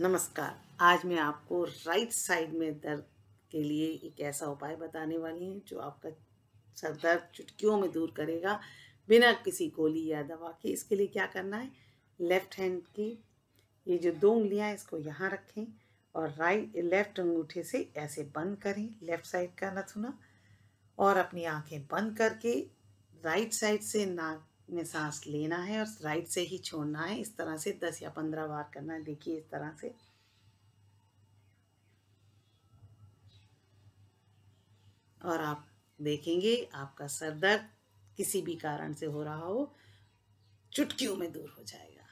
नमस्कार आज मैं आपको राइट साइड में दर्द के लिए एक ऐसा उपाय बताने वाली हूँ जो आपका सर दर्द चुटकियों में दूर करेगा बिना किसी गोली या दवा के इसके लिए क्या करना है लेफ़्ट हैंड की ये जो दो उंगलियाँ हैं इसको यहाँ रखें और राइट लेफ़्ट अंगूठे से ऐसे बंद करें लेफ़्ट साइड का नथुना और अपनी आँखें बंद करके राइट साइड से नाक में सांस लेना है और राइट से ही छोड़ना है इस तरह से दस या पंद्रह बार करना है देखिए इस तरह से और आप देखेंगे आपका सर दर्द किसी भी कारण से हो रहा हो चुटकियों में दूर हो जाएगा